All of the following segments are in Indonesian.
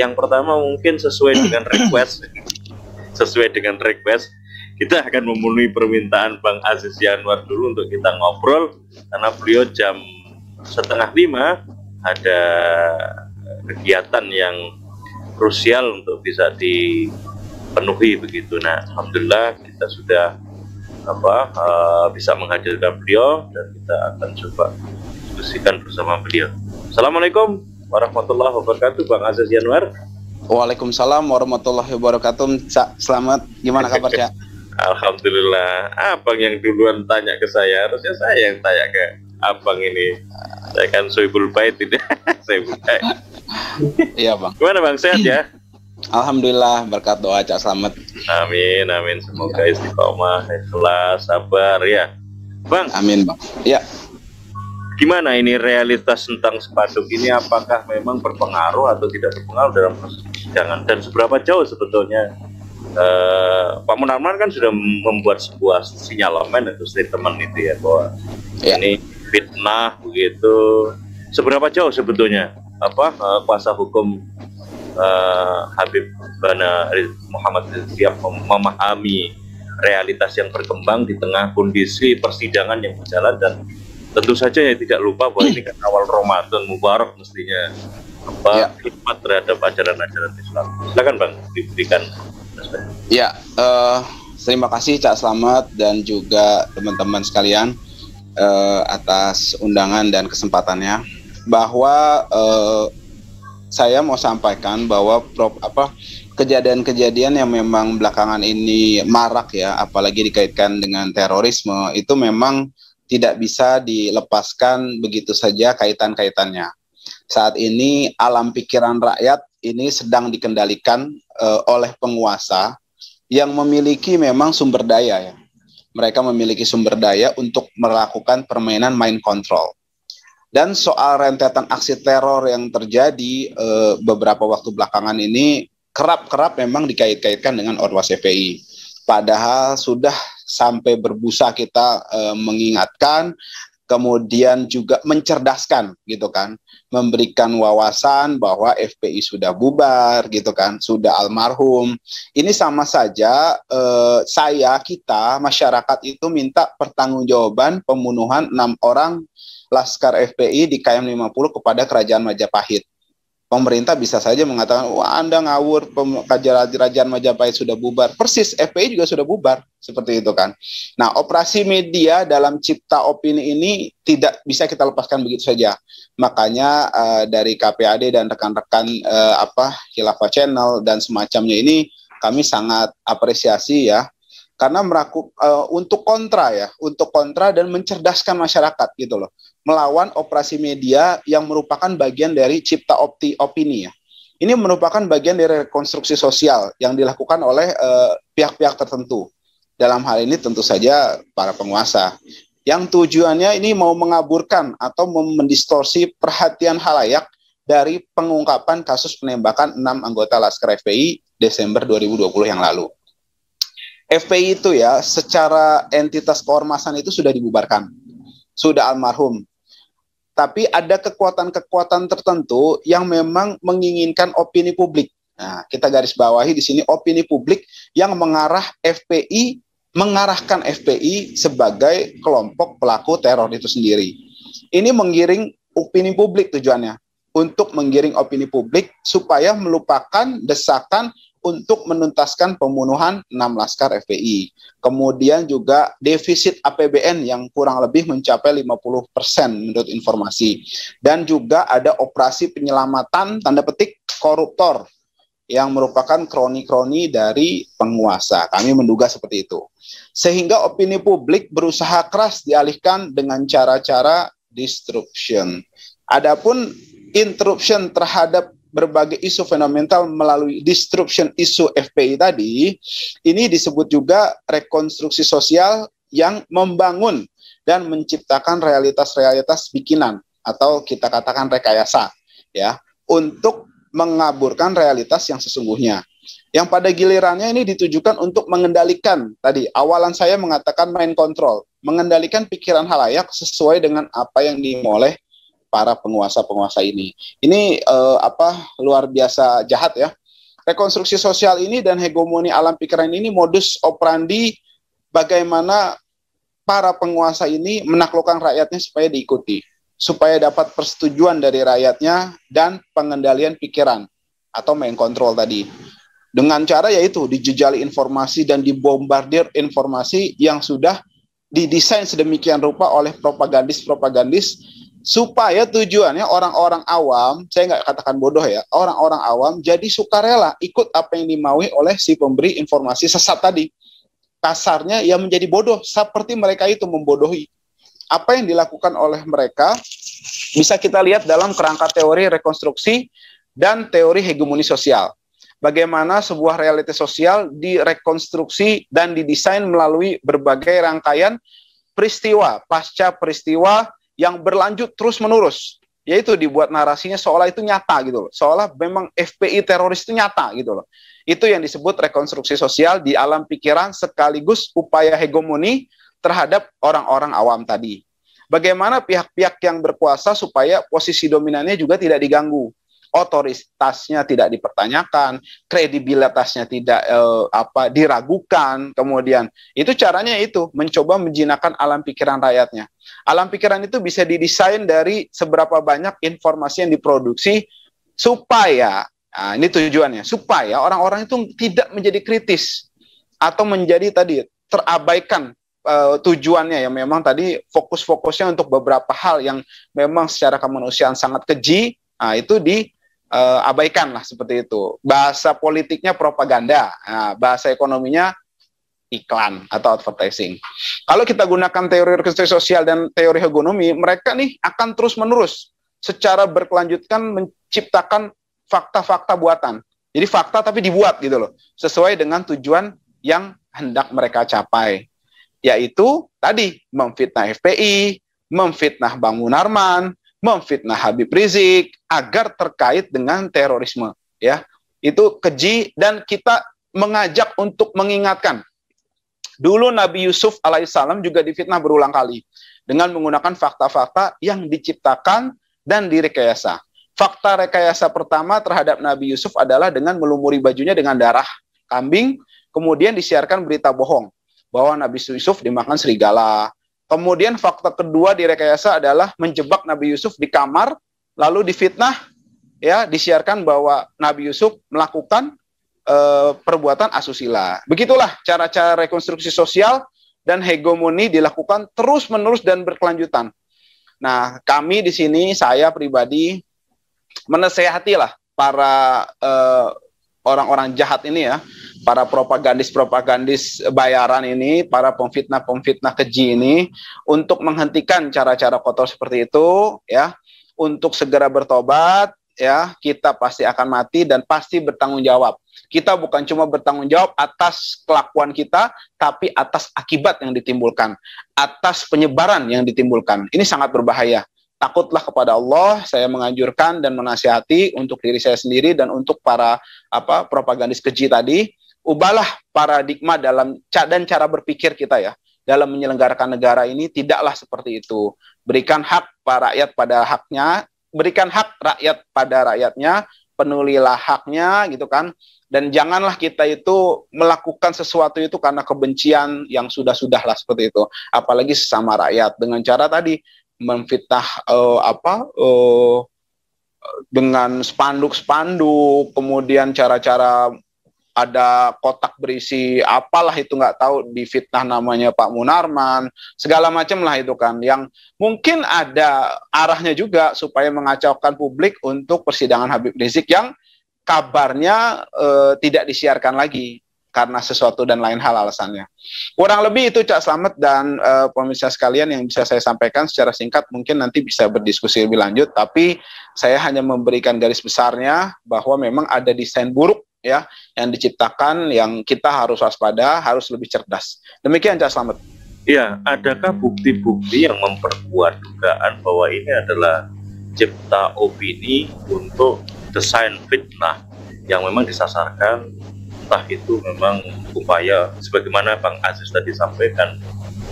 Yang pertama mungkin sesuai dengan request, sesuai dengan request kita akan memenuhi permintaan Bang Aziz Yanwar dulu untuk kita ngobrol karena beliau jam setengah lima ada kegiatan yang krusial untuk bisa dipenuhi begitu. Nah, alhamdulillah kita sudah apa uh, bisa menghadirkan beliau dan kita akan coba diskusikan bersama beliau. Assalamualaikum warahmatullahi wabarakatuh Bang Aziz Januar. Waalaikumsalam warahmatullahi wabarakatuh. Cak, selamat. Gimana kabar, Cak? Alhamdulillah. Abang yang duluan tanya ke saya, harusnya saya yang tanya ke Abang ini. Saya kan Soibul Bait ini. saya buka. Iya, Bang. Gimana, Bang? Sehat ya? Alhamdulillah berkat doa Cak Selamat. Amin amin semoga istiqomah, ikhlas, sabar ya. Bang. Amin, Bang. Ya gimana ini realitas tentang sepatu ini apakah memang berpengaruh atau tidak berpengaruh dalam proses persidangan dan seberapa jauh sebetulnya uh, Pak Munarman kan sudah membuat sebuah sinyalemen atau statement itu ya bahwa ya. ini fitnah begitu seberapa jauh sebetulnya apa uh, kuasa hukum uh, Habib Bana Muhammad Rizkiab mem memahami realitas yang berkembang di tengah kondisi persidangan yang berjalan dan tentu saja ya tidak lupa bahwa ini hmm. kan awal Ramadan Mubarak mestinya apa ya. khidmat terhadap ajaran-ajaran Islam. Silakan Bang diberikan. Ya, uh, terima kasih Cak Selamat dan juga teman-teman sekalian uh, atas undangan dan kesempatannya bahwa uh, saya mau sampaikan bahwa prop, apa kejadian-kejadian yang memang belakangan ini marak ya apalagi dikaitkan dengan terorisme itu memang tidak bisa dilepaskan begitu saja kaitan-kaitannya. Saat ini alam pikiran rakyat ini sedang dikendalikan e, oleh penguasa yang memiliki memang sumber daya ya. Mereka memiliki sumber daya untuk melakukan permainan mind control. Dan soal rentetan aksi teror yang terjadi e, beberapa waktu belakangan ini kerap-kerap memang dikait-kaitkan dengan Orwas FPI. Padahal sudah sampai berbusa kita e, mengingatkan kemudian juga mencerdaskan gitu kan memberikan wawasan bahwa FPI sudah bubar gitu kan sudah almarhum ini sama saja e, saya kita masyarakat itu minta pertanggungjawaban pembunuhan enam orang laskar FPI di KM 50 kepada kerajaan Majapahit pemerintah bisa saja mengatakan, wah Anda ngawur, kerajaan Majapahit sudah bubar. Persis, FPI juga sudah bubar, seperti itu kan. Nah, operasi media dalam cipta opini ini tidak bisa kita lepaskan begitu saja. Makanya uh, dari KPAD dan rekan-rekan uh, apa Hilafah Channel dan semacamnya ini kami sangat apresiasi ya karena meraku, uh, untuk kontra ya, untuk kontra dan mencerdaskan masyarakat gitu loh melawan operasi media yang merupakan bagian dari cipta opti opini ya. Ini merupakan bagian dari rekonstruksi sosial yang dilakukan oleh eh, pihak-pihak eh, tertentu. Dalam hal ini tentu saja para penguasa yang tujuannya ini mau mengaburkan atau mendistorsi perhatian halayak dari pengungkapan kasus penembakan 6 anggota Laskar FPI Desember 2020 yang lalu. FPI itu ya secara entitas keormasan itu sudah dibubarkan. Sudah almarhum tapi ada kekuatan-kekuatan tertentu yang memang menginginkan opini publik. Nah, kita garis bawahi di sini opini publik yang mengarah FPI mengarahkan FPI sebagai kelompok pelaku teror itu sendiri. Ini menggiring opini publik tujuannya untuk menggiring opini publik supaya melupakan desakan untuk menuntaskan pembunuhan 6 laskar FPI. Kemudian juga defisit APBN yang kurang lebih mencapai 50% menurut informasi. Dan juga ada operasi penyelamatan tanda petik koruptor yang merupakan kroni-kroni dari penguasa. Kami menduga seperti itu. Sehingga opini publik berusaha keras dialihkan dengan cara-cara disruption. Adapun interruption terhadap berbagai isu fundamental melalui disruption isu FPI tadi, ini disebut juga rekonstruksi sosial yang membangun dan menciptakan realitas-realitas bikinan atau kita katakan rekayasa ya untuk mengaburkan realitas yang sesungguhnya. Yang pada gilirannya ini ditujukan untuk mengendalikan tadi awalan saya mengatakan main control mengendalikan pikiran halayak sesuai dengan apa yang dimoleh para penguasa-penguasa ini. Ini uh, apa luar biasa jahat ya. Rekonstruksi sosial ini dan hegemoni alam pikiran ini modus operandi bagaimana para penguasa ini menaklukkan rakyatnya supaya diikuti, supaya dapat persetujuan dari rakyatnya dan pengendalian pikiran atau main kontrol tadi. Dengan cara yaitu dijejali informasi dan dibombardir informasi yang sudah didesain sedemikian rupa oleh propagandis-propagandis supaya tujuannya orang-orang awam, saya nggak katakan bodoh ya, orang-orang awam jadi sukarela ikut apa yang dimaui oleh si pemberi informasi sesat tadi. Kasarnya ya menjadi bodoh, seperti mereka itu membodohi. Apa yang dilakukan oleh mereka bisa kita lihat dalam kerangka teori rekonstruksi dan teori hegemoni sosial. Bagaimana sebuah realitas sosial direkonstruksi dan didesain melalui berbagai rangkaian peristiwa, pasca peristiwa, yang berlanjut terus menerus yaitu dibuat narasinya seolah itu nyata gitu loh seolah memang FPI teroris itu nyata gitu loh itu yang disebut rekonstruksi sosial di alam pikiran sekaligus upaya hegemoni terhadap orang-orang awam tadi bagaimana pihak-pihak yang berkuasa supaya posisi dominannya juga tidak diganggu otoritasnya tidak dipertanyakan, kredibilitasnya tidak eh, apa diragukan. Kemudian itu caranya itu mencoba menjinakkan alam pikiran rakyatnya. Alam pikiran itu bisa didesain dari seberapa banyak informasi yang diproduksi supaya nah, ini tujuannya supaya orang-orang itu tidak menjadi kritis atau menjadi tadi terabaikan uh, tujuannya yang memang tadi fokus-fokusnya untuk beberapa hal yang memang secara kemanusiaan sangat keji, nah itu di uh, abaikan lah seperti itu. Bahasa politiknya propaganda, nah, bahasa ekonominya iklan atau advertising. Kalau kita gunakan teori organisasi sosial dan teori ekonomi, mereka nih akan terus menerus secara berkelanjutan menciptakan fakta-fakta buatan. Jadi fakta tapi dibuat gitu loh, sesuai dengan tujuan yang hendak mereka capai, yaitu tadi memfitnah FPI, memfitnah Bang Munarman, memfitnah Habib Rizik agar terkait dengan terorisme ya itu keji dan kita mengajak untuk mengingatkan dulu Nabi Yusuf alaihissalam juga difitnah berulang kali dengan menggunakan fakta-fakta yang diciptakan dan direkayasa fakta rekayasa pertama terhadap Nabi Yusuf adalah dengan melumuri bajunya dengan darah kambing kemudian disiarkan berita bohong bahwa Nabi Yusuf dimakan serigala Kemudian fakta kedua direkayasa adalah menjebak Nabi Yusuf di kamar, lalu difitnah, ya disiarkan bahwa Nabi Yusuf melakukan e, perbuatan asusila. Begitulah cara-cara rekonstruksi sosial dan hegemoni dilakukan terus-menerus dan berkelanjutan. Nah, kami di sini, saya pribadi menasehatilah para eh, orang-orang e, jahat ini ya para propagandis-propagandis bayaran ini, para pemfitnah-pemfitnah keji ini untuk menghentikan cara-cara kotor seperti itu ya, untuk segera bertobat ya, kita pasti akan mati dan pasti bertanggung jawab. Kita bukan cuma bertanggung jawab atas kelakuan kita, tapi atas akibat yang ditimbulkan, atas penyebaran yang ditimbulkan. Ini sangat berbahaya takutlah kepada Allah. Saya menganjurkan dan menasihati untuk diri saya sendiri dan untuk para apa propagandis keji tadi ubahlah paradigma dalam dan cara berpikir kita ya dalam menyelenggarakan negara ini tidaklah seperti itu. Berikan hak para rakyat pada haknya, berikan hak rakyat pada rakyatnya, penulilah haknya gitu kan. Dan janganlah kita itu melakukan sesuatu itu karena kebencian yang sudah-sudahlah seperti itu, apalagi sesama rakyat dengan cara tadi memfitnah uh, apa uh, dengan spanduk-spanduk, kemudian cara-cara ada kotak berisi apalah itu nggak tahu di fitnah namanya Pak Munarman segala macam lah itu kan yang mungkin ada arahnya juga supaya mengacaukan publik untuk persidangan Habib Rizik yang kabarnya e, tidak disiarkan lagi karena sesuatu dan lain hal alasannya. Kurang lebih itu Cak Slamet dan e, pemirsa sekalian yang bisa saya sampaikan secara singkat mungkin nanti bisa berdiskusi lebih lanjut tapi saya hanya memberikan garis besarnya bahwa memang ada desain buruk ya yang diciptakan yang kita harus waspada harus lebih cerdas demikian Cak selamat. ya adakah bukti-bukti yang memperkuat dugaan bahwa ini adalah cipta opini untuk desain fitnah yang memang disasarkan entah itu memang upaya sebagaimana Bang Aziz tadi sampaikan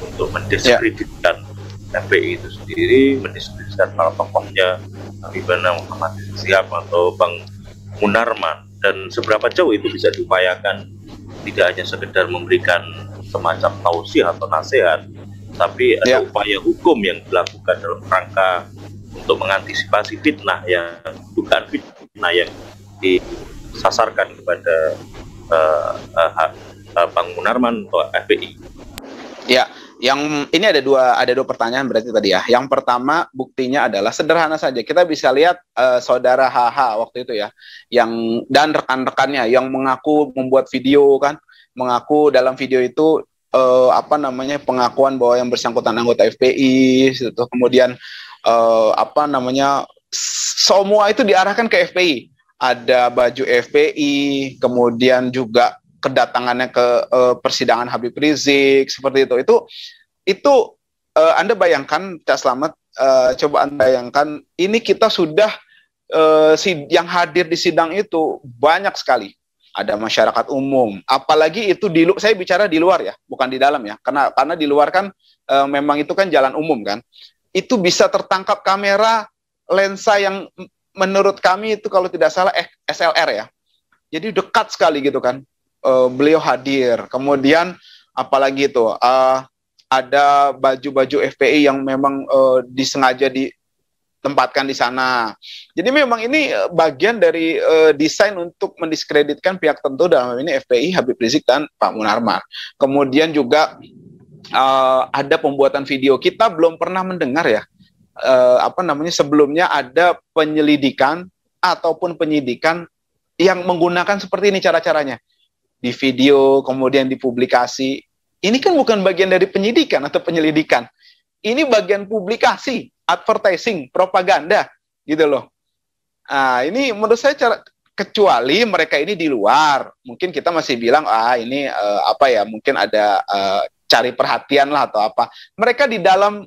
untuk mendiskreditkan ya. FPI itu sendiri mendiskreditkan para tokohnya Habibana Muhammad Siap atau Bang Munarman dan seberapa jauh itu bisa diupayakan tidak hanya sekedar memberikan semacam tausiah atau nasihat tapi ada yeah. upaya hukum yang dilakukan dalam rangka untuk mengantisipasi fitnah yang bukan fitnah yang disasarkan kepada uh, uh, uh, Bang Munarman atau FPI. Ya, yang ini ada dua ada dua pertanyaan berarti tadi ya. Yang pertama buktinya adalah sederhana saja. Kita bisa lihat uh, saudara HH waktu itu ya, yang dan rekan-rekannya yang mengaku membuat video kan, mengaku dalam video itu uh, apa namanya pengakuan bahwa yang bersangkutan anggota FPI, itu kemudian uh, apa namanya semua itu diarahkan ke FPI. Ada baju FPI, kemudian juga kedatangannya ke uh, persidangan Habib Rizik seperti itu itu itu uh, Anda bayangkan Cak Slamet uh, eh, coba Anda bayangkan ini kita sudah uh, si yang hadir di sidang itu banyak sekali ada masyarakat umum apalagi itu di saya bicara di luar ya bukan di dalam ya karena karena di luar kan e, memang itu kan jalan umum kan itu bisa tertangkap kamera lensa yang menurut kami itu kalau tidak salah SLR ya jadi dekat sekali gitu kan uh, beliau hadir. Kemudian apalagi itu uh, ada baju-baju FPI yang memang uh, disengaja ditempatkan di sana. Jadi memang ini bagian dari uh, desain untuk mendiskreditkan pihak tertentu dalam ini FPI, Habib Rizik dan Pak Munarman. Kemudian juga uh, ada pembuatan video. Kita belum pernah mendengar ya uh, apa namanya sebelumnya ada penyelidikan ataupun penyidikan yang menggunakan seperti ini cara-caranya di video, kemudian di publikasi. Ini kan bukan bagian dari penyidikan atau penyelidikan. Ini bagian publikasi, advertising, propaganda, gitu loh. Nah, ini menurut saya cara kecuali mereka ini di luar, mungkin kita masih bilang ah ini uh, apa ya, mungkin ada uh, cari perhatian lah atau apa. Mereka di dalam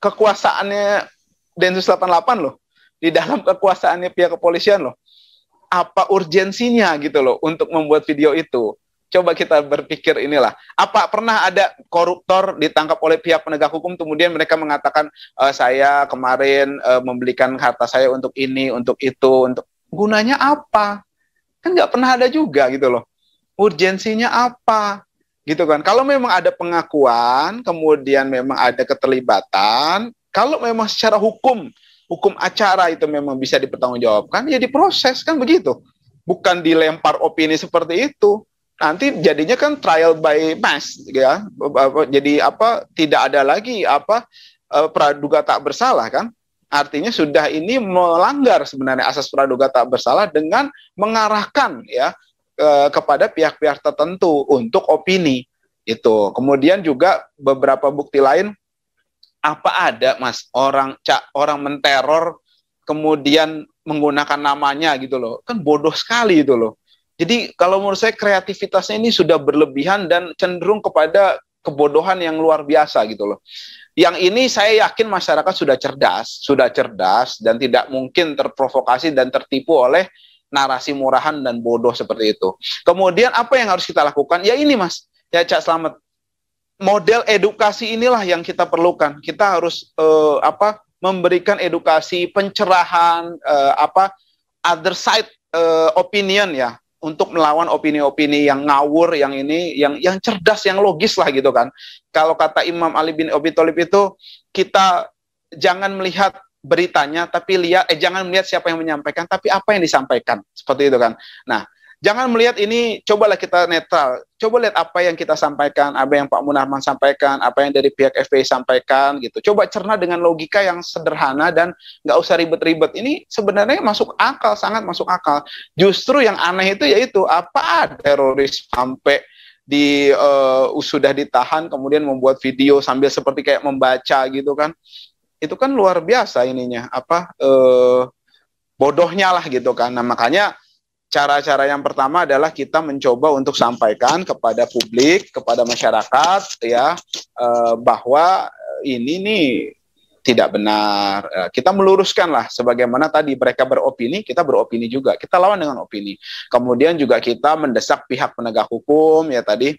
kekuasaannya Densus 88 loh, di dalam kekuasaannya pihak kepolisian loh apa urgensinya gitu loh untuk membuat video itu coba kita berpikir inilah apa pernah ada koruptor ditangkap oleh pihak penegak hukum kemudian mereka mengatakan e, saya kemarin e, membelikan harta saya untuk ini untuk itu untuk gunanya apa kan nggak pernah ada juga gitu loh urgensinya apa gitu kan kalau memang ada pengakuan kemudian memang ada keterlibatan kalau memang secara hukum hukum acara itu memang bisa dipertanggungjawabkan, ya diproses kan begitu. Bukan dilempar opini seperti itu. Nanti jadinya kan trial by mass ya. Jadi apa tidak ada lagi apa eh, praduga tak bersalah kan? Artinya sudah ini melanggar sebenarnya asas praduga tak bersalah dengan mengarahkan ya eh, kepada pihak-pihak tertentu untuk opini itu. Kemudian juga beberapa bukti lain apa ada mas orang cak orang menteror kemudian menggunakan namanya gitu loh kan bodoh sekali itu loh jadi kalau menurut saya kreativitasnya ini sudah berlebihan dan cenderung kepada kebodohan yang luar biasa gitu loh yang ini saya yakin masyarakat sudah cerdas sudah cerdas dan tidak mungkin terprovokasi dan tertipu oleh narasi murahan dan bodoh seperti itu kemudian apa yang harus kita lakukan ya ini mas ya cak selamat model edukasi inilah yang kita perlukan. Kita harus uh, apa memberikan edukasi, pencerahan, uh, apa other side uh, opinion ya untuk melawan opini-opini yang ngawur, yang ini, yang yang cerdas, yang logis lah gitu kan. Kalau kata Imam Ali bin Abi Thalib itu kita jangan melihat beritanya, tapi lihat eh jangan melihat siapa yang menyampaikan, tapi apa yang disampaikan seperti itu kan. Nah, Jangan melihat ini, cobalah kita netral. Coba lihat apa yang kita sampaikan, apa yang Pak Munarman sampaikan, apa yang dari pihak FPI sampaikan, gitu. Coba cerna dengan logika yang sederhana dan nggak usah ribet-ribet. Ini sebenarnya masuk akal, sangat masuk akal. Justru yang aneh itu yaitu apa teroris sampai di uh, sudah ditahan kemudian membuat video sambil seperti kayak membaca gitu kan itu kan luar biasa ininya apa uh, bodohnya lah gitu kan nah makanya cara-cara yang pertama adalah kita mencoba untuk sampaikan kepada publik, kepada masyarakat, ya eh, bahwa eh, ini nih tidak benar. Eh, kita meluruskan lah sebagaimana tadi mereka beropini, kita beropini juga. Kita lawan dengan opini. Kemudian juga kita mendesak pihak penegak hukum ya tadi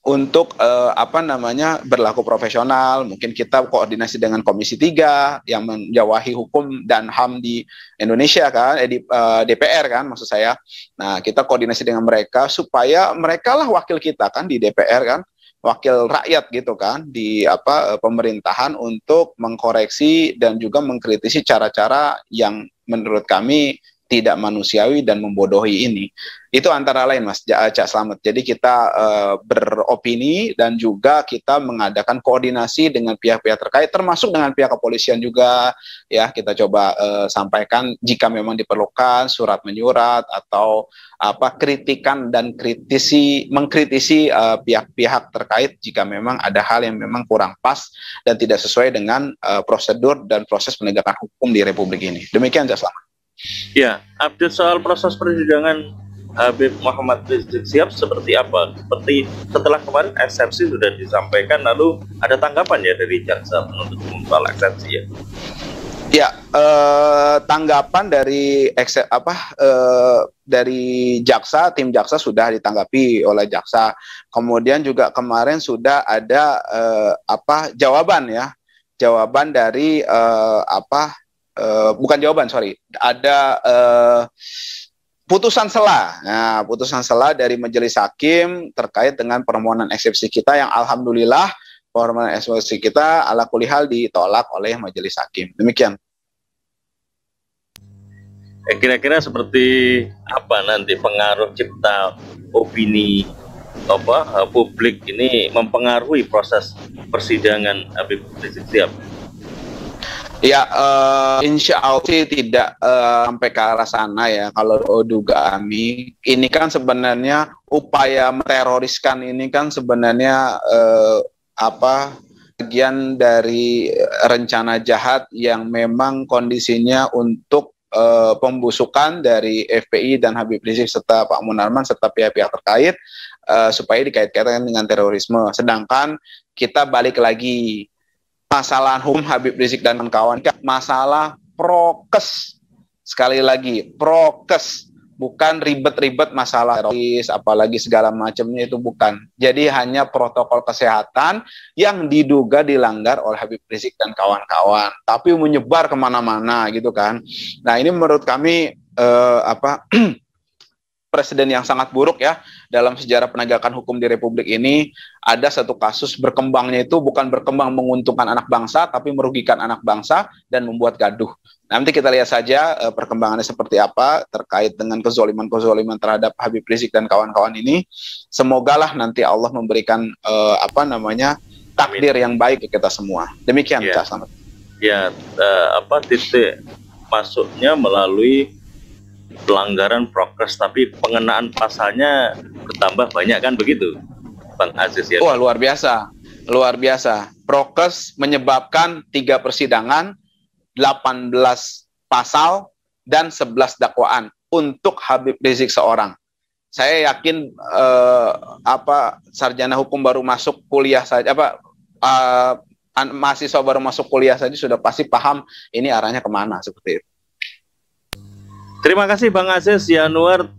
untuk eh, apa namanya berlaku profesional mungkin kita koordinasi dengan Komisi 3 yang menjawahi hukum dan HAM di Indonesia kan eh, di eh, DPR kan maksud saya nah kita koordinasi dengan mereka supaya mereka lah wakil kita kan di DPR kan wakil rakyat gitu kan di apa eh, pemerintahan untuk mengkoreksi dan juga mengkritisi cara-cara yang menurut kami tidak manusiawi dan membodohi ini. Itu antara lain Mas Cak selamat Jadi kita uh, beropini dan juga kita mengadakan koordinasi dengan pihak-pihak terkait termasuk dengan pihak kepolisian juga ya kita coba uh, sampaikan jika memang diperlukan surat menyurat atau apa kritikan dan kritisi mengkritisi eh, pihak-pihak uh, terkait jika memang ada hal yang memang kurang pas dan tidak sesuai dengan uh, prosedur dan proses penegakan hukum di republik ini. Demikian Cak Slamet. Ya, update soal proses persidangan Habib Muhammad Rizik siap seperti apa? Seperti setelah kemarin eksepsi sudah disampaikan, lalu ada tanggapan ya dari jaksa penuntut umum soal eksepsi ya? Ya, eh, tanggapan dari eksep, apa eh, dari jaksa, tim jaksa sudah ditanggapi oleh jaksa. Kemudian juga kemarin sudah ada eh, apa jawaban ya, jawaban dari eh, apa Eh, bukan jawaban sorry ada uh, putusan sela. Nah, putusan sela dari majelis hakim terkait dengan permohonan eksepsi kita yang alhamdulillah permohonan eksepsi kita ala kulihal ditolak oleh majelis hakim. Demikian. Eh, kira-kira seperti apa nanti pengaruh cipta opini apa publik ini mempengaruhi proses persidangan Habib Rizik Sihab? Ya, uh, insya Allah sih tidak uh, sampai ke arah sana ya. Kalau oh, dugaan ini, ini kan sebenarnya upaya meneroriskan ini kan sebenarnya uh, apa bagian dari rencana jahat yang memang kondisinya untuk uh, pembusukan dari FPI dan Habib Rizik serta Pak Munarman serta pihak-pihak terkait uh, supaya dikait-kaitkan dengan terorisme. Sedangkan kita balik lagi masalah hukum Habib Rizik dan kawan kawan masalah prokes sekali lagi prokes bukan ribet-ribet masalah teroris apalagi segala macamnya itu bukan jadi hanya protokol kesehatan yang diduga dilanggar oleh Habib Rizik dan kawan-kawan tapi menyebar kemana-mana gitu kan nah ini menurut kami eh, apa presiden yang sangat buruk ya dalam sejarah penegakan hukum di republik ini ada satu kasus berkembangnya itu bukan berkembang menguntungkan anak bangsa tapi merugikan anak bangsa dan membuat gaduh. Nanti kita lihat saja uh, perkembangannya seperti apa terkait dengan kezoliman-kezoliman terhadap Habib Rizik dan kawan-kawan ini. Semoga lah nanti Allah memberikan uh, apa namanya takdir Amin. yang baik ke kita semua. Demikian ya. Selamat. Ya, uh, apa titik masuknya melalui pelanggaran prokes tapi pengenaan pasalnya bertambah banyak kan begitu Bang Aziz ya Wah luar biasa luar biasa prokes menyebabkan tiga persidangan 18 pasal dan 11 dakwaan untuk Habib Rizik seorang saya yakin eh, apa sarjana hukum baru masuk kuliah saja apa eh, mahasiswa baru masuk kuliah saja sudah pasti paham ini arahnya kemana seperti itu Terima kasih Bang Aziz Januar